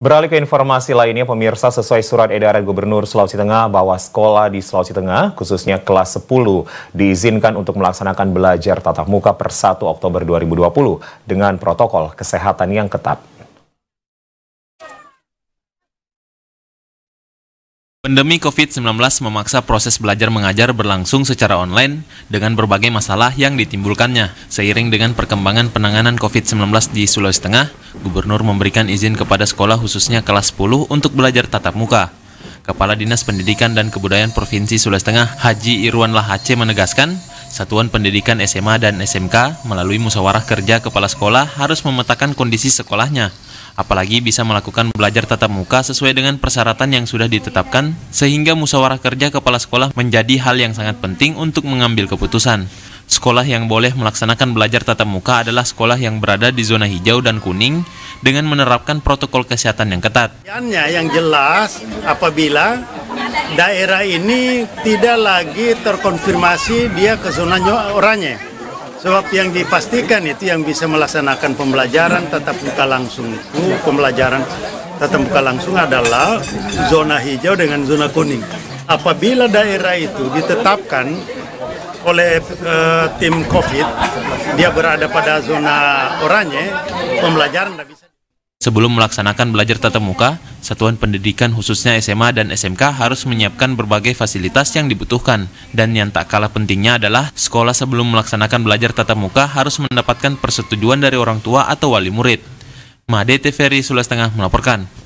Beralih ke informasi lainnya, pemirsa sesuai surat edaran Gubernur Sulawesi Tengah bahwa sekolah di Sulawesi Tengah, khususnya kelas 10, diizinkan untuk melaksanakan belajar tatap muka per 1 Oktober 2020 dengan protokol kesehatan yang ketat. Pandemi COVID-19 memaksa proses belajar mengajar berlangsung secara online dengan berbagai masalah yang ditimbulkannya. Seiring dengan perkembangan penanganan COVID-19 di Sulawesi Tengah, Gubernur memberikan izin kepada sekolah khususnya kelas 10 untuk belajar tatap muka. Kepala Dinas Pendidikan dan Kebudayaan Provinsi Sulawesi Tengah Haji Irwan Lahace menegaskan, Satuan Pendidikan SMA dan SMK melalui musyawarah kerja kepala sekolah harus memetakan kondisi sekolahnya apalagi bisa melakukan belajar tatap muka sesuai dengan persyaratan yang sudah ditetapkan, sehingga musyawarah kerja kepala sekolah menjadi hal yang sangat penting untuk mengambil keputusan. Sekolah yang boleh melaksanakan belajar tatap muka adalah sekolah yang berada di zona hijau dan kuning dengan menerapkan protokol kesehatan yang ketat. Yang jelas apabila daerah ini tidak lagi terkonfirmasi dia ke zona oranye Sebab yang dipastikan itu yang bisa melaksanakan pembelajaran tetap buka langsung itu pembelajaran tetap buka langsung adalah zona hijau dengan zona kuning. Apabila daerah itu ditetapkan oleh e, tim COVID dia berada pada zona oranye, pembelajaran tidak bisa. Sebelum melaksanakan belajar tatap muka, satuan pendidikan khususnya SMA dan SMK harus menyiapkan berbagai fasilitas yang dibutuhkan. Dan yang tak kalah pentingnya adalah sekolah sebelum melaksanakan belajar tatap muka harus mendapatkan persetujuan dari orang tua atau wali murid. Made Teferi Sulawesi Tengah melaporkan.